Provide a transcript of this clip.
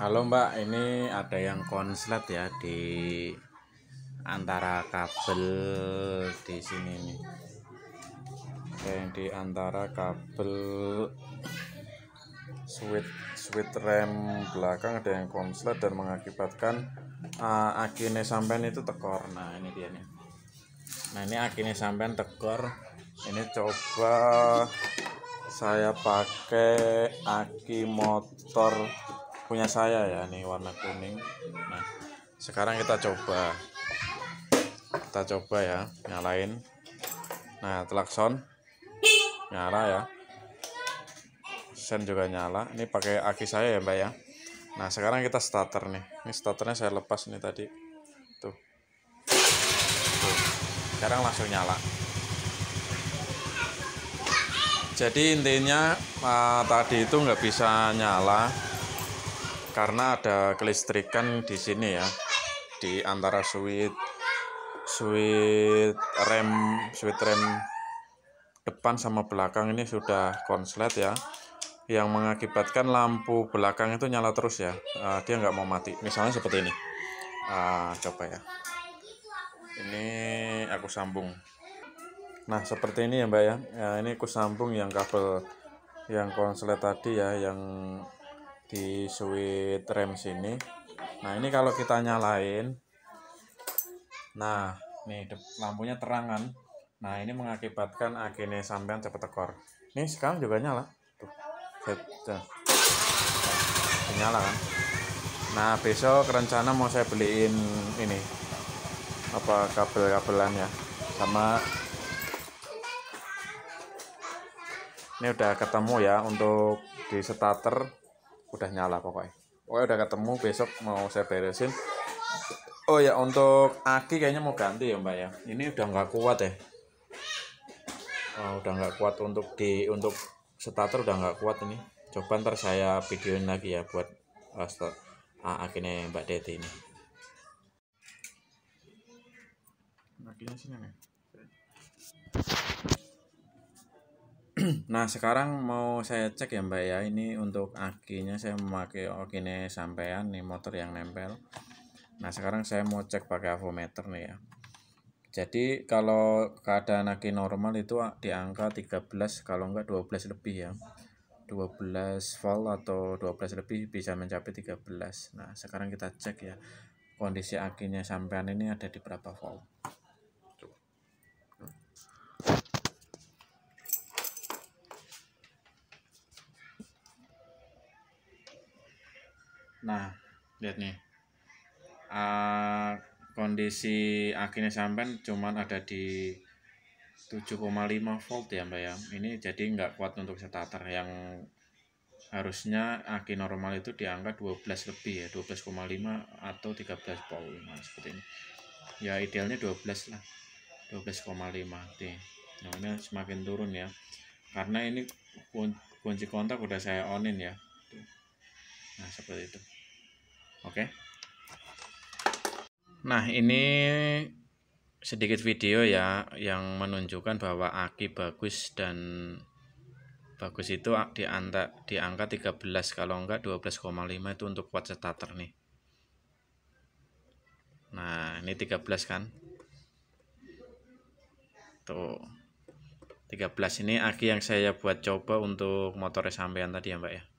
Halo Mbak, ini ada yang konslet ya di antara kabel di sini nih. Oke, di antara kabel switch switch rem belakang ada yang konslet dan mengakibatkan uh, akine sampean itu tekor. Nah, ini dia nih. Nah, ini akine sampean tekor. Ini coba saya pakai aki motor punya saya ya ini warna kuning nah sekarang kita coba kita coba ya nyalain nah telakson nyala ya sen juga nyala ini pakai aki saya ya mbak ya nah sekarang kita starter nih ini starternya saya lepas nih tadi tuh, tuh. sekarang langsung nyala jadi intinya uh, tadi itu nggak bisa nyala karena ada kelistrikan di sini ya di antara suit suit rem suit rem depan sama belakang ini sudah konslet ya yang mengakibatkan lampu belakang itu nyala terus ya uh, dia nggak mau mati misalnya seperti ini uh, coba ya ini aku sambung nah seperti ini ya mbak ya, ya ini aku sambung yang kabel yang konslet tadi ya yang di switch rem sini nah ini kalau kita nyalain nah nih lampunya terangan. nah ini mengakibatkan akhirnya sampean cepat tekor ini sekarang juga nyala tuh nyala kan nah besok rencana mau saya beliin ini apa kabel-kabelan ya sama ini udah ketemu ya untuk di starter udah nyala pokoknya pokoknya udah ketemu besok mau saya beresin oh ya untuk aki kayaknya mau ganti ya mbak ya ini udah nggak kuat ya oh, udah nggak kuat untuk di untuk starter udah nggak kuat ini coba ntar saya videoin lagi ya buat uh, eh, start, ah, akhirnya mbak Deti ini akhirnya sini nih nah sekarang mau saya cek ya mbak ya ini untuk akinya saya memakai okine sampean nih motor yang nempel nah sekarang saya mau cek pakai avometer nih ya jadi kalau keadaan aki normal itu di angka 13 kalau enggak 12 lebih ya 12 volt atau 12 lebih bisa mencapai 13 nah sekarang kita cek ya kondisi akinya sampean ini ada di berapa volt nah lihat nih uh, kondisi akhirnya sampai cuman ada di 7,5 volt ya mbak ya ini jadi nggak kuat untuk starter yang harusnya aki normal itu di angka 12 lebih ya 12,5 atau 13 volt nah, seperti ini ya idealnya 12 lah 12,5 t nah ini semakin turun ya karena ini kunci kontak udah saya onin ya nah seperti itu oke nah ini sedikit video ya yang menunjukkan bahwa aki bagus dan bagus itu di angka, di angka 13 kalau enggak 12,5 itu untuk watt starter nih nah ini 13 kan tuh 13 ini aki yang saya buat coba untuk motor sampean tadi ya mbak ya